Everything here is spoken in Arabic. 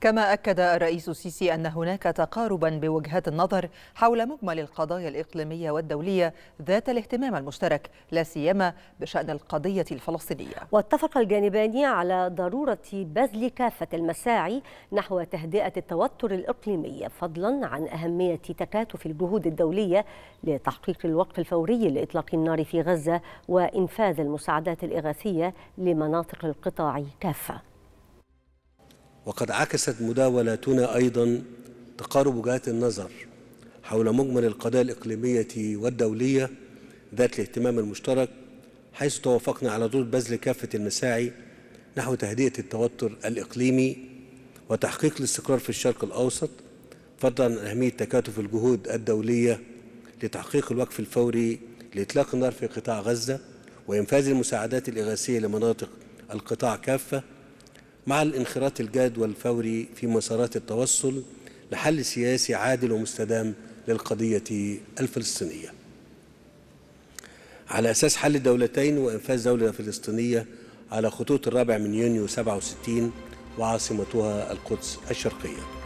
كما أكد الرئيس السيسي أن هناك تقاربا بوجهات النظر حول مجمل القضايا الإقليمية والدولية ذات الاهتمام المشترك لا سيما بشأن القضية الفلسطينية واتفق الجانبان على ضرورة بذل كافة المساعي نحو تهدئة التوتر الإقليمي فضلا عن أهمية تكاتف الجهود الدولية لتحقيق الوقف الفوري لإطلاق النار في غزة وإنفاذ المساعدات الإغاثية لمناطق القطاع كافة وقد عكست مداولاتنا أيضا تقارب وجهات النظر حول مجمل القضايا الإقليمية والدولية ذات الاهتمام المشترك حيث توافقنا على دور بذل كافة المساعي نحو تهدئة التوتر الإقليمي وتحقيق الاستقرار في الشرق الأوسط فضلا عن أهمية تكاتف الجهود الدولية لتحقيق الوقف الفوري لإطلاق النار في قطاع غزة وإنفاذ المساعدات الإغاثية لمناطق القطاع كافة مع الانخراط الجاد والفوري في مسارات التوصل لحل سياسي عادل ومستدام للقضية الفلسطينية على أساس حل الدولتين وإنفاذ دولة فلسطينية على خطوط الرابع من يونيو 67 وعاصمتها القدس الشرقية